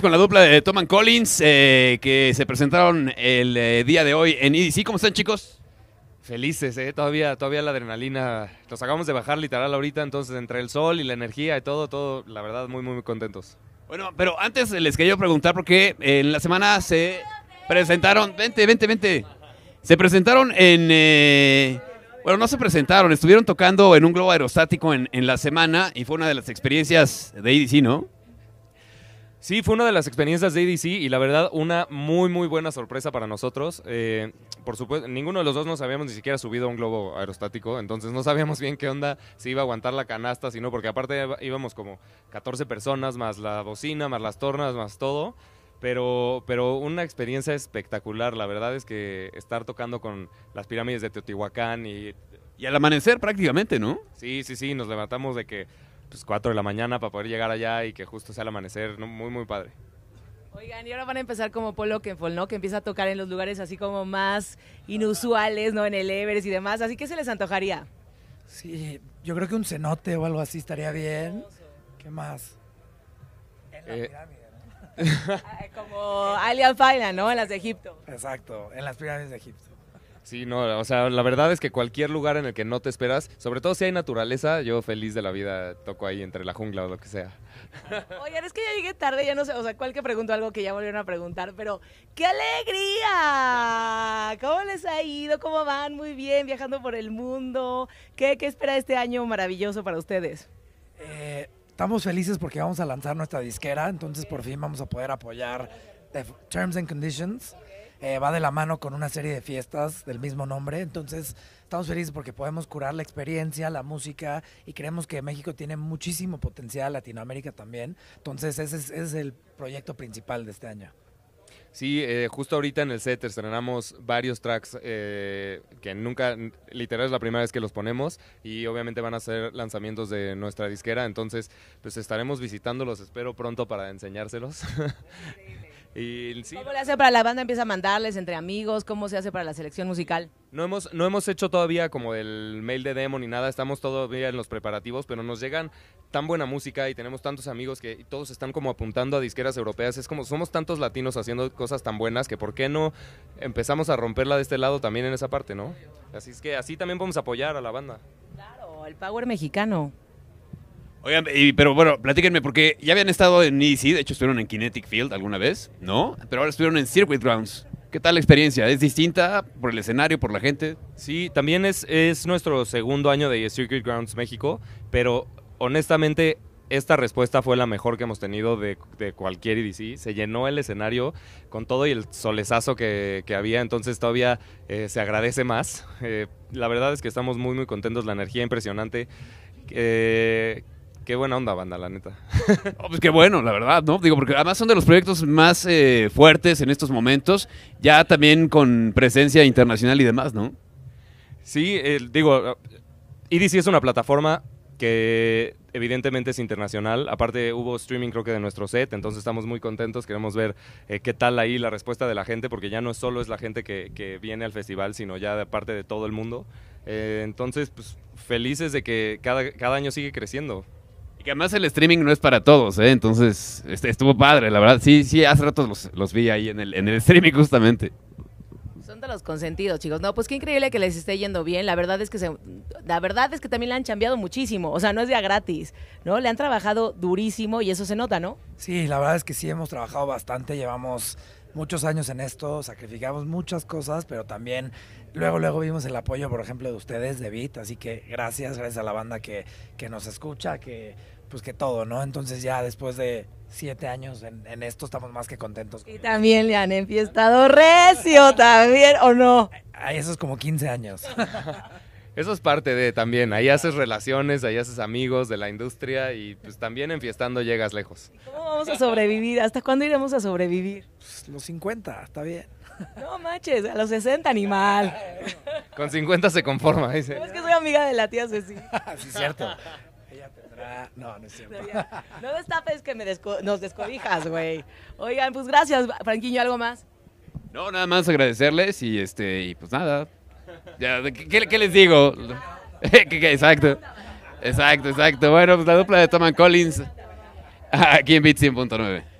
con la dupla de Tom Collins eh, que se presentaron el eh, día de hoy en EDC. ¿Cómo están, chicos? Felices, ¿eh? Todavía, todavía la adrenalina. Nos acabamos de bajar literal ahorita, entonces entre el sol y la energía y todo, todo, la verdad, muy, muy, contentos. Bueno, pero antes les quería preguntar porque en la semana se presentaron. Vente, vente, vente. Se presentaron en. Eh, bueno, no se presentaron, estuvieron tocando en un globo aerostático en, en la semana y fue una de las experiencias de EDC, ¿no? Sí, fue una de las experiencias de ADC y la verdad una muy muy buena sorpresa para nosotros. Eh, por supuesto, ninguno de los dos nos habíamos ni siquiera subido a un globo aerostático, entonces no sabíamos bien qué onda, si iba a aguantar la canasta, sino porque aparte íbamos como 14 personas, más la bocina, más las tornas, más todo. Pero, pero una experiencia espectacular, la verdad es que estar tocando con las pirámides de Teotihuacán y y al amanecer prácticamente, ¿no? Sí, sí, sí, nos levantamos de que pues 4 de la mañana para poder llegar allá y que justo sea el amanecer, muy, muy padre. Oigan, y ahora van a empezar como Polo Kenfol, ¿no? Que empieza a tocar en los lugares así como más inusuales, ¿no? En el Everest y demás. Así que se les antojaría. Sí, yo creo que un cenote o algo así estaría bien. ¿Qué más? En la eh, pirámide, ¿no? Ah, como Alien Faila, ¿no? En las de Egipto. Exacto, en las pirámides de Egipto. Sí, no, o sea, la verdad es que cualquier lugar en el que no te esperas, sobre todo si hay naturaleza, yo feliz de la vida toco ahí entre la jungla o lo que sea. Oye, es que ya llegué tarde, ya no sé, o sea, cuál que preguntó algo que ya volvieron a preguntar, pero ¡qué alegría! ¿Cómo les ha ido? ¿Cómo van? Muy bien, viajando por el mundo. ¿Qué, qué espera este año maravilloso para ustedes? Eh, estamos felices porque vamos a lanzar nuestra disquera, entonces por fin vamos a poder apoyar Terms and Conditions. Eh, va de la mano con una serie de fiestas del mismo nombre. Entonces, estamos felices porque podemos curar la experiencia, la música y creemos que México tiene muchísimo potencial, Latinoamérica también. Entonces, ese es, el proyecto principal de este año. Sí, eh, justo ahorita en el set estrenamos varios tracks eh, que nunca, literal es la primera vez que los ponemos y obviamente van a ser lanzamientos de nuestra disquera, entonces pues estaremos visitándolos, espero pronto para enseñárselos. ¿Cómo le hace para la banda? ¿Empieza a mandarles entre amigos? ¿Cómo se hace para la selección musical? No hemos, no hemos hecho todavía como el mail de demo ni nada, estamos todavía en los preparativos, pero nos llegan tan buena música y tenemos tantos amigos que todos están como apuntando a disqueras europeas. Es como somos tantos latinos haciendo cosas tan buenas que por qué no empezamos a romperla de este lado también en esa parte, ¿no? Así es que así también podemos apoyar a la banda. Claro, el power mexicano. Oigan, pero bueno, platíquenme, porque ya habían estado en EDC, de hecho estuvieron en Kinetic Field alguna vez, ¿no? Pero ahora estuvieron en Circuit Grounds. ¿Qué tal la experiencia? ¿Es distinta por el escenario, por la gente? Sí, también es, es nuestro segundo año de Circuit Grounds México, pero honestamente esta respuesta fue la mejor que hemos tenido de, de, cualquier EDC. Se llenó el escenario con todo y el solezazo que, que había, entonces todavía eh, se agradece más. Eh, la verdad es que estamos muy, muy contentos, la energía impresionante. Eh, Qué buena onda, banda, la neta. pues qué bueno, la verdad, ¿no? Digo, porque además son de los proyectos más eh, fuertes en estos momentos, ya también con presencia internacional y demás, ¿no? Sí, eh, digo, EDC es una plataforma que evidentemente es internacional. Aparte hubo streaming creo que de nuestro set, entonces estamos muy contentos, queremos ver eh, qué tal ahí la respuesta de la gente, porque ya no solo es la gente que, viene al festival, sino ya de parte de todo el mundo. Eh, entonces, pues felices de que cada, cada año sigue creciendo. Que además el streaming no es para todos, ¿eh? Entonces este, estuvo padre, la verdad. Sí, sí, hace rato los, los vi ahí en el, en el streaming justamente de los consentidos, chicos. No, pues qué increíble que les esté yendo bien. La verdad es que se, la verdad es que también le han cambiado muchísimo. O sea, no es día gratis, ¿no? Le han trabajado durísimo y eso se nota, ¿no? Sí, la verdad es que sí hemos trabajado bastante. Llevamos muchos años en esto, sacrificamos muchas cosas, pero también luego, luego vimos el apoyo, por ejemplo, de ustedes, de Beat, así que gracias, gracias a la banda que, que nos escucha, que pues que todo, ¿no? Entonces ya después de siete años en, esto estamos más que contentos. Y también le han enfiestado recio también, ¿o no? Eso eso es como 15 años. Eso es parte de también, ahí haces relaciones, ahí haces amigos de la industria y pues también enfiestando llegas lejos. ¿Cómo vamos a sobrevivir? ¿Hasta cuándo iremos a sobrevivir? Pues los 50, está bien. No manches, a los 60 animal. Con 50 se conforma, dice. es que soy amiga de la tía Ceci. sí, cierto. Ella tendrá. No, no es cierto. No destapes que me desco... nos descodijas, güey. Oigan, pues gracias, Franquiño, ¿algo más? No, nada más agradecerles y este, y pues nada. Ya, ¿qué, qué, les digo? exacto. Exacto, exacto. Bueno, pues la dupla de Toman Collins aquí en Bit 100.9.